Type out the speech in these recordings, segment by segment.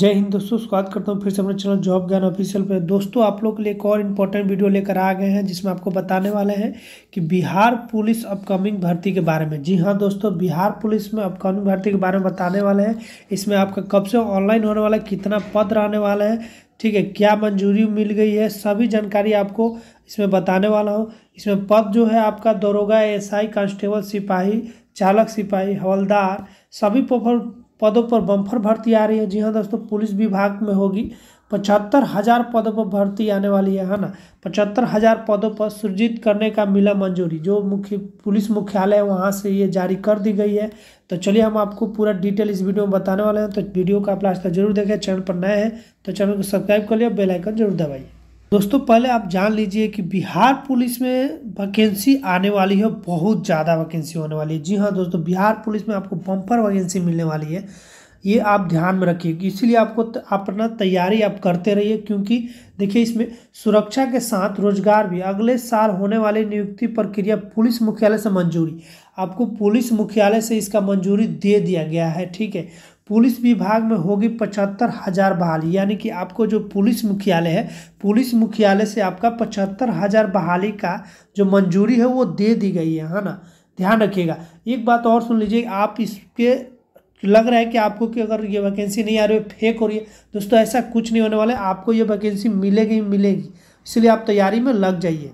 जय हिंद दोस्तों स्वागत करता हूँ फिर से अपने चैनल जॉब ज्ञान ऑफिशियल पर दोस्तों आप लोग के लिए एक और इम्पोर्टेंट वीडियो लेकर आ गए हैं जिसमें आपको बताने वाले हैं कि बिहार पुलिस अपकमिंग भर्ती के बारे में जी हाँ दोस्तों बिहार पुलिस में अपकमिंग भर्ती के बारे में बताने वाले हैं इसमें आपका कब से ऑनलाइन होने वाला है कितना पद रहने वाला है ठीक है क्या मंजूरी मिल गई है सभी जानकारी आपको इसमें बताने वाला हूँ इसमें पद जो है आपका दरोगा एस कांस्टेबल सिपाही चालक सिपाही हवलदार सभी पदों पर बम्फर भर्ती आ रही है जी हाँ दोस्तों पुलिस विभाग में होगी पचहत्तर हजार पदों पर भर्ती आने वाली है ना पचहत्तर हजार पदों पर सृजित करने का मिला मंजूरी जो मुख्य पुलिस मुख्यालय है वहाँ से ये जारी कर दी गई है तो चलिए हम आपको पूरा डिटेल इस वीडियो में बताने वाले हैं तो वीडियो का आप लास्ट तक जरूर देखें चैनल पर नए हैं तो चैनल को सब्सक्राइब कर लिया बेलाइकन जरूर दबाइए दोस्तों पहले आप जान लीजिए कि बिहार पुलिस में वैकेंसी आने वाली है बहुत ज़्यादा वैकेंसी होने वाली है जी हाँ दोस्तों बिहार पुलिस में आपको बम्पर वैकेंसी मिलने वाली है ये आप ध्यान में रखिए इसीलिए आपको अपना तैयारी आप करते रहिए क्योंकि देखिए इसमें सुरक्षा के साथ रोजगार भी अगले साल होने वाली नियुक्ति प्रक्रिया पुलिस मुख्यालय से मंजूरी आपको पुलिस मुख्यालय से इसका मंजूरी दे दिया गया है ठीक है पुलिस विभाग में होगी पचहत्तर हज़ार बहाली यानी कि आपको जो पुलिस मुख्यालय है पुलिस मुख्यालय से आपका पचहत्तर हज़ार बहाली का जो मंजूरी है वो दे दी गई है है ना ध्यान रखिएगा एक बात और सुन लीजिए आप इसके लग रहा है कि आपको कि अगर ये वैकेंसी नहीं आ रही है फेक हो रही है दोस्तों ऐसा कुछ नहीं होने वाला है आपको ये वैकेंसी मिलेगी मिलेगी इसलिए आप तैयारी में लग जाइए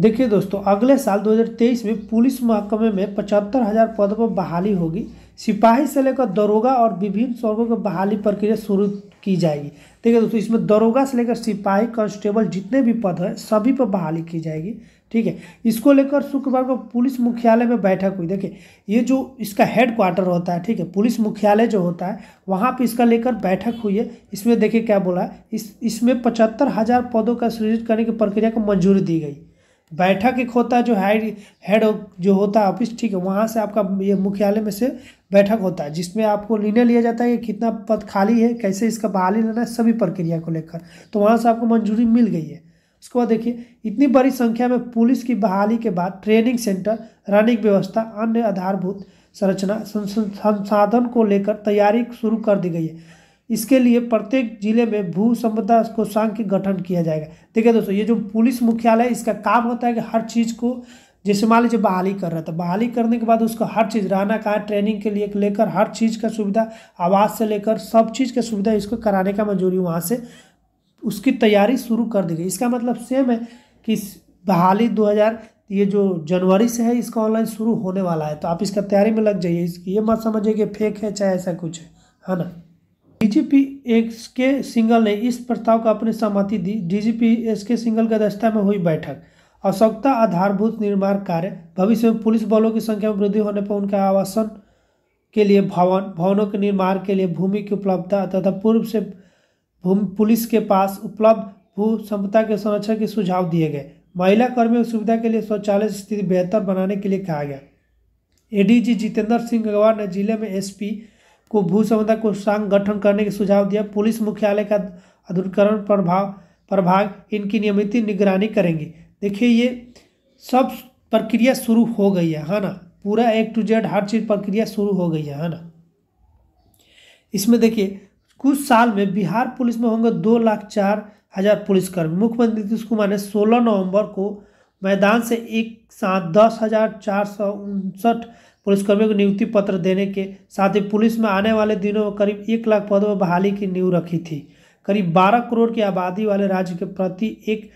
देखिए दोस्तों अगले साल 2023 में पुलिस महकमे में पचहत्तर हज़ार पद पर बहाली होगी सिपाही से लेकर दरोगा और विभिन्न स्वर्गों की बहाली प्रक्रिया शुरू की जाएगी ठीक है दोस्तों इसमें दरोगा से लेकर सिपाही कांस्टेबल जितने भी पद हैं सभी पर बहाली की जाएगी ठीक है इसको लेकर शुक्रवार को पुलिस मुख्यालय में बैठक हुई देखिए ये जो इसका हेड क्वार्टर होता है ठीक है पुलिस मुख्यालय जो होता है वहाँ पे इसका लेकर बैठक हुई है इसमें देखिए क्या बोला है इस इसमें पचहत्तर हज़ार पदों का सृजित करने की प्रक्रिया को मंजूरी दी गई बैठक एक होता है जो हेड हेड जो होता है ऑफिस ठीक है वहाँ से आपका ये मुख्यालय में से बैठक होता है जिसमें आपको निर्णय लिया जाता है कि कितना पद खाली है कैसे इसका बहाली लेना है सभी प्रक्रिया को लेकर तो वहाँ से आपको मंजूरी मिल गई है उसके बाद देखिए इतनी बड़ी संख्या में पुलिस की बहाली के बाद ट्रेनिंग सेंटर रनिंग व्यवस्था अन्य आधारभूत संरचना संसाधन को लेकर तैयारी शुरू कर दी गई है इसके लिए प्रत्येक जिले में भू संपदा कोषांग के गठन किया जाएगा देखिए दोस्तों ये जो पुलिस मुख्यालय इसका काम होता है कि हर चीज़ को जैसे मान लीजिए बहाली कर रहा था बहाली करने के बाद उसको हर चीज़ रहना कहाँ ट्रेनिंग के लिए लेकर हर चीज़ का सुविधा आवास से लेकर सब चीज़ का सुविधा इसको कराने का मंजूरी वहाँ से उसकी तैयारी शुरू कर दी गई इसका मतलब सेम है कि बहाली दो ये जो जनवरी से है इसका ऑनलाइन शुरू होने वाला है तो आप इसका तैयारी में लग जाइए ये मत समझिए कि फेक है चाहे ऐसा कुछ है है ना डीजीपी एस के सिंघल ने इस प्रस्ताव को अपनी सहमति दी डीजीपी एस के सिंघल की अध्यक्षता में हुई बैठक आवश्यकता आधारभूत निर्माण कार्य भविष्य में पुलिस बलों की संख्या में वृद्धि होने पर उनके आवासन के लिए भवन भवनों के निर्माण के लिए भूमि की उपलब्धता तथा पूर्व से पुलिस के पास उपलब्ध भू संपदा के संरक्षण के सुझाव दिए गए महिला कर्मियों की सुविधा के लिए शौचालय स्थिति बेहतर बनाने के लिए कहा गया एडीजी जितेंद्र सिंह अग्रवाल ने जिले में एसपी को भू समुदाय को संघ गठन करने के सुझाव दिया पुलिस मुख्यालय का आधुनिकरण प्रभाव प्रभाग इनकी नियमित निगरानी करेंगे देखिए ये सब प्रक्रिया शुरू हो गई है है ना पूरा एक टू जेड हर चीज़ प्रक्रिया शुरू हो गई है है ना इसमें देखिए कुछ साल में बिहार पुलिस में होंगे दो लाख चार हजार पुलिसकर्मी मुख्यमंत्री नीतीश कुमार ने सोलह नवंबर को मैदान से एक साथ दस हज़ार चार सौ उनसठ पुलिसकर्मियों को नियुक्ति पत्र देने के साथ ही पुलिस में आने वाले दिनों में करीब एक लाख पदों में बहाली की नींव रखी थी करीब बारह करोड़ की आबादी वाले राज्य के प्रति एक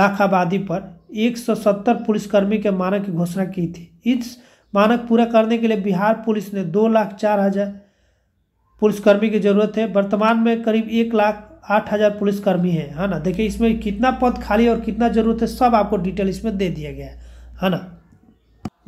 लाख आबादी पर एक सौ सत्तर पुलिसकर्मी के मानक की घोषणा की थी इस मानक पूरा करने के लिए बिहार पुलिस ने दो लाख चार हज़ार पुलिसकर्मी की जरूरत है वर्तमान में करीब एक लाख आठ हज़ार पुलिसकर्मी है है हाँ ना देखिए इसमें कितना पद खाली और कितना ज़रूरत है सब आपको डिटेल इसमें दे दिया गया है है हाँ ना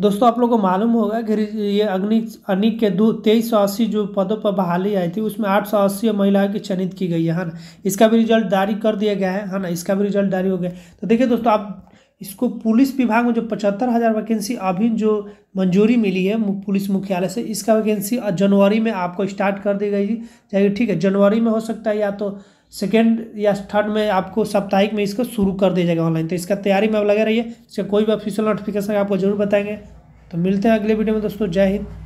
दोस्तों आप लोगों को मालूम होगा कि ये अग्नि अनिक के दो तेईस सौ अस्सी जो पदों पर बहाली आई थी उसमें आठ सौ अस्सी महिलाओं की चयनित की गई है है हाँ ना इसका भी रिजल्ट जारी कर दिया गया है है ना इसका भी रिजल्ट जारी हो गया तो देखिए दोस्तों आप इसको पुलिस विभाग में जो पचहत्तर हज़ार वैकेंसी अभी जो मंजूरी मिली है पुलिस मुख्यालय से इसका वैकेंसी जनवरी में आपको स्टार्ट कर दी गई जाएगी ठीक है जनवरी में हो सकता है या तो सेकेंड या थर्ड में आपको साप्ताहिक में इसको शुरू कर दिया जाएगा ऑनलाइन तो इसका तैयारी में आप लगे रहिए इसका कोई भी ऑफिशियल नोटिफिकेशन आपको जरूर बताएंगे तो मिलते हैं अगले वीडियो में दोस्तों जय हिंद